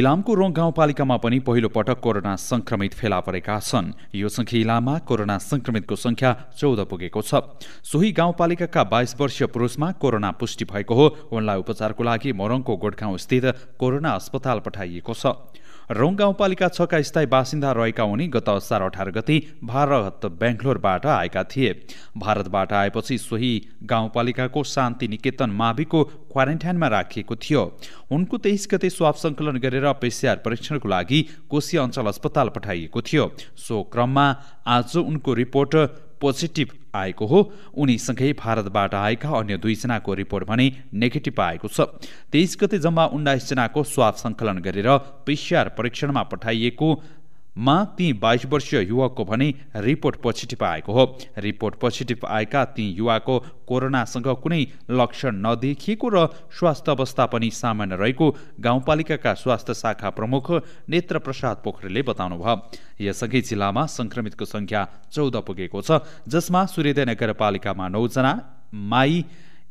इलामको wrong गाउँपालिकामा पनि पहिलो पटक कोरोना संक्रमित फेला परेका छन् यो सँगै इलाममा कोरोना संक्रमितको संख्या चौध पुगेको छ सोही गाउँपालिकाका बाइस वर्षीय पुरुषमा कोरोना पुष्टि भएको हो उनलाई उपचारको लागि मोरङको गोडगाउँ स्थित कोरोना अस्पताल पठाइएको छ रोङ गाउँपालिका छका स्थायी बासिन्दा रहेका उनी गत असार अठार गति भारत बेङ्गलोरबाट आएका थिए भारतबाट आएपछि सोही गाउँपालिकाको शान्ति निकेतन माभिको क्वारेन्टाइनमा राखिएको थियो उनको तेइस गते स्वाब सङ्कलन गरेर पेसिआर परीक्षणको लागि कोशी अञ्चल अस्पताल पठाइएको थियो सो क्रममा आज उनको रिपोर्ट पोजिटिभ आएको हो उनीसँगै भारतबाट आएका अन्य दुईजनाको रिपोर्ट भने नेगेटिभ आएको छ तेइस गते जम्मा उन्नाइसजनाको स्वाब सङ्कलन गरेर पिसिआर परीक्षणमा पठाइएको मा ती बाइस वर्षीय युवकको भने रिपोर्ट पोजिटिभ आएको हो रिपोर्ट पोजिटिभ आएका ती युवाको कोरोनासँग कुनै लक्षण नदेखिएको र स्वास्थ्य अवस्था पनि सामान्य रहेको गाउँपालिकाका स्वास्थ्य शाखा प्रमुख नेत्र प्रसाद पोखरेलले बताउनु भयो यसअघि जिल्लामा सङ्क्रमितको सङ्ख्या चौध पुगेको छ जसमा सूर्यदय नगरपालिकामा नौजना माई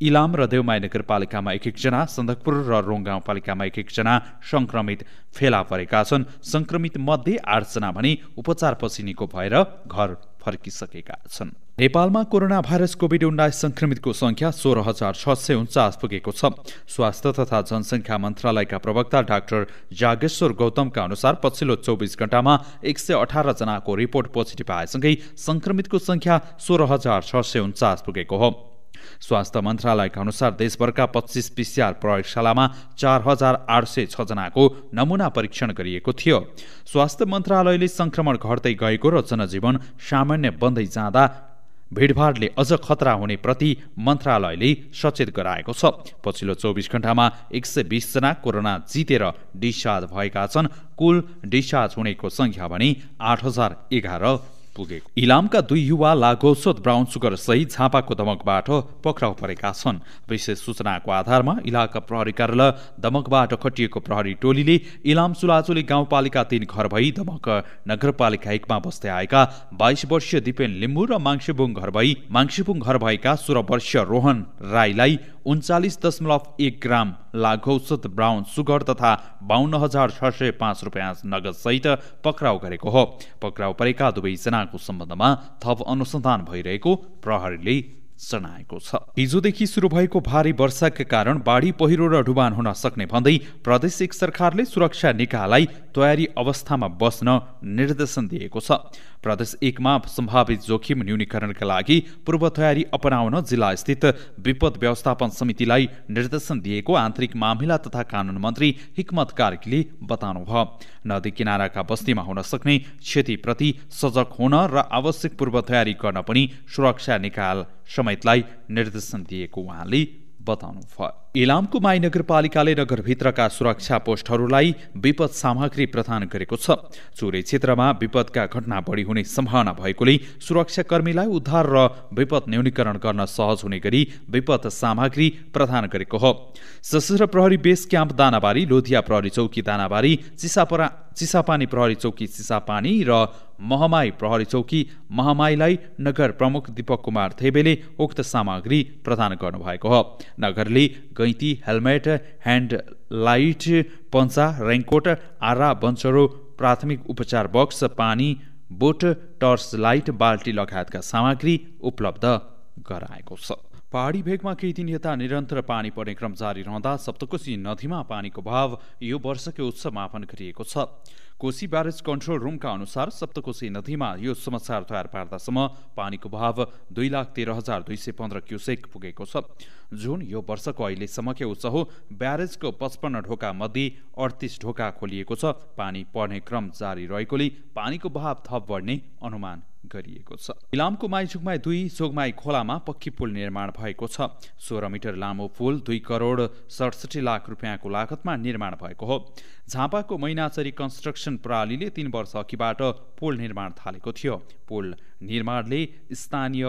इलाम र देवमाई नगरपालिकामा एक एकजना सन्दकपुर र रोङ गाउँपालिकामा एक एकजना संक्रमित फेला परेका छन् सङ्क्रमित मध्ये आठजना भने उपचार निको भएर घर फर्किसकेका छन् नेपालमा कोरोना भाइरस कोभिड उन्नाइस संक्रमितको संख्या सोह्र हजार छ सय उन्चास पुगेको छ स्वास्थ्य तथा जनसङ्ख्या मन्त्रालयका प्रवक्ता डाक्टर जागेश्वर गौतमका अनुसार पछिल्लो चौबिस घण्टामा एक सय अठार जनाको रिपोर्ट पोजिटिभ आएसँगै संक्रमितको संख्या सोह्र हजार छ सय उन्चास पुगेको हो स्वास्थ्य मन्त्रालयका अनुसार देशभरका पच्चिस पिसिआर प्रयोगशालामा चार हजार आठ सय छजनाको नमुना परीक्षण गरिएको थियो स्वास्थ्य मन्त्रालयले सङ्क्रमण घट्दै गएको र जनजीवन सामान्य बन्दै जाँदा भिडभाडले अझ खतरा हुने प्रति मन्त्रालयले सचेत गराएको छ पछिल्लो चौबिस घण्टामा एक सय बिसजना कोरोना जितेर डिस्चार्ज भएका छन् कुल डिस्चार्ज हुनेको सङ्ख्या भने आठ हजार एघार पुगेको इलामका दुई युवा लागोसोत ब्राउन सुगर सहित झापाको दमकबाट पक्राउ परेका छन् विशेष सूचनाको आधारमा इलाका प्रहरी कार्यालय दमकबाट खटिएको प्रहरी टोलीले इलाम सुलाचोली गाउँपालिका तीन घर भई दमक नगरपालिका एकमा बस्दै आएका बाइस वर्षीय दिपेन लिम्बू र माङ्सिबुङ घर भई माङ्सिबुङ घर भएका सोह्र वर्षीय रोहन राईलाई उन्चालिस दशमलव एक ग्राम लाघौसत ब्राउन सुगर तथा बाहन्न हजार छ सय पाँच रुपियाँ नगदसहित पक्राउ गरेको हो पक्राउ परेका दुवैजना घटनाको सम्बन्धमा थप अनुसन्धान भइरहेको प्रहरीले जनाएको छ हिजोदेखि सुरु भएको भारी वर्षाका कारण बाढी पहिरो र डुबान हुन सक्ने भन्दै प्रादेशिक सरकारले सुरक्षा निकायलाई तयारी अवस्थामा बस्न निर्देशन दिएको छ प्रदेश एकमा सम्भावित जोखिम न्यूनीकरणका लागि पूर्व तयारी अपनाउन जिल्ला स्थित विपद व्यवस्थापन समितिलाई निर्देशन दिएको आन्तरिक मामिला तथा कानुन मन्त्री हिक्मत कार्कीले बताउनुभयो नदी किनाराका बस्तीमा हुन सक्ने क्षतिप्रति सजग हुन र आवश्यक पूर्व तयारी गर्न पनि सुरक्षा निकाय समेतलाई निर्देशन दिएको उहाँले भयो इलामको माई नगरपालिकाले नगरभित्रका सुरक्षा पोस्टहरूलाई विपद सामग्री प्रदान गरेको छ चुरे क्षेत्रमा विपदका घटना बढी हुने सम्भावना भएकोले सुरक्षाकर्मीलाई उद्धार र विपद न्यूनीकरण गर्न सहज हुने गरी विपद सामग्री प्रदान गरेको हो सशस्त्र प्रहरी बेस क्याम्प दानाबारी लोधिया प्रहरी चौकी दानाबारी चिसापरा चिसापानी प्रहरी चौकी चिसापानी र महामाई प्रहरी चौकी महामाईलाई नगर प्रमुख दीपक कुमार थेबेले उक्त सामग्री प्रदान गर्नुभएको हो नगरले गैती हेलमेट ह्यान्ड लाइट पन्चा रेङकोट आरा बन्चरो प्राथमिक उपचार बक्स पानी बोट टर्च लाइट बाल्टी लगायतका सामग्री उपलब्ध गराएको छ पहाडी भेगमा केही दिन यता निरन्तर पानी पर्ने क्रम जारी रहँदा सप्तकोशी नदीमा पानीको भाव यो वर्षकै उच्च मापन गरिएको छ कोशी ब्यारेज कन्ट्रोल रुमका अनुसार सप्तकोशी नदीमा यो समाचार तयार पार्दासम्म पानीको भाव दुई लाख तेह्र हजार दुई सय पन्ध्र क्युसेक पुगेको छ जुन यो वर्षको अहिलेसम्मकै उच्च हो ब्यारेजको पचपन्न ढोका मध्ये अडतिस ढोका खोलिएको छ पानी पर्ने क्रम जारी रहेकोले पानीको भाव थप बढ्ने अनुमान गरिएको छ इलामको माइचुकमा दुई सोगमाई खोलामा पक्की पुल निर्माण भएको छ सोह्र मिटर लामो पुल दुई करोड सडसठी लाख रुपियाँको लागतमा निर्माण भएको हो झापाको मैनाचरी कन्स्ट्रक्सन प्रणालीले तिन वर्ष अघिबाट पुल निर्माण थालेको थियो पुल निर्माणले स्थानीय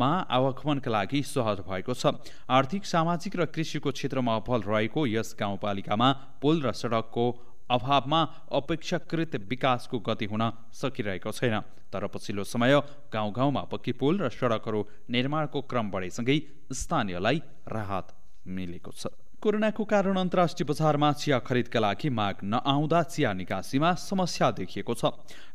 मा आवागमनका लागि सहज भएको छ आर्थिक सामाजिक र कृषिको क्षेत्रमा अफल रहेको यस गाउँपालिकामा पुल र सडकको अभावमा अपेक्षाकृत विकासको गति हुन सकिरहेको छैन तर पछिल्लो समय गाउँ गाउँमा पक्की पुल र सडकहरू निर्माणको क्रम बढेसँगै स्थानीयलाई राहत मिलेको छ कोरोनाको कारण अन्तर्राष्ट्रिय बजारमा चिया खरिदका लागि माग नआउँदा चिया निकासीमा समस्या देखिएको छ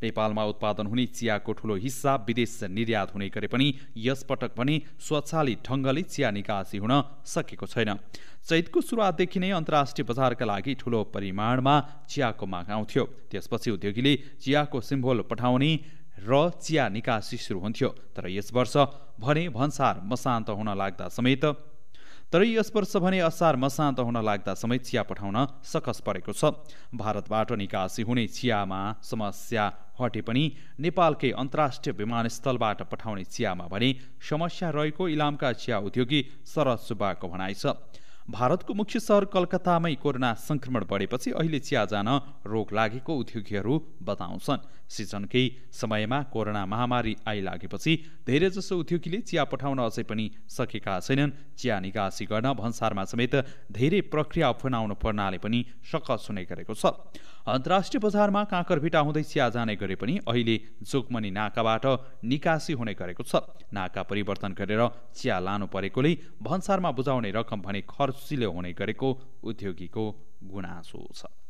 नेपालमा उत्पादन हुने चियाको ठूलो हिस्सा विदेश निर्यात हुने गरे पनि यसपटक पनि स्वचालित ढङ्गले चिया निकासी हुन सकेको छैन चैतको सुरुवातदेखि नै अन्तर्राष्ट्रिय बजारका लागि ठूलो परिमाणमा चियाको माग आउँथ्यो त्यसपछि उद्योगीले चियाको सिम्बोल पठाउने र चिया निकासी सुरु हुन्थ्यो तर यस वर्ष भने भन्सार मसान्त हुन लाग्दा समेत तर यस वर्ष भने असार मसान्त हुन लाग्दा समय चिया पठाउन सकस परेको छ भारतबाट निकासी हुने चियामा समस्या हटे पनि नेपालकै अन्तर्राष्ट्रिय विमानस्थलबाट पठाउने चियामा भने समस्या रहेको इलामका चिया उद्योगी शरद सुब्बाको भनाइ छ भारतको मुख्य सहर कलकत्तामै कोरोना सङ्क्रमण बढेपछि अहिले चिया जान रोग लागेको उद्योगीहरू बताउँछन् सिजनकै समयमा कोरोना महामारी आइलागेपछि धेरैजसो उद्योगीले चिया पठाउन अझै पनि सकेका छैनन् चिया निकासी गर्न भन्सारमा समेत धेरै प्रक्रिया अपनाउनु पर्नाले पनि सकस हुने गरेको छ अन्तर्राष्ट्रिय बजारमा काँकरभिटा हुँदै चिया जाने गरे पनि अहिले जोगमनी नाकाबाट निकासी हुने गरेको छ नाका परिवर्तन गरेर चिया लानु परेकोले भन्सारमा बुझाउने रकम भने खर्च रसिलो हुने गरेको उद्योगीको गुनासो छ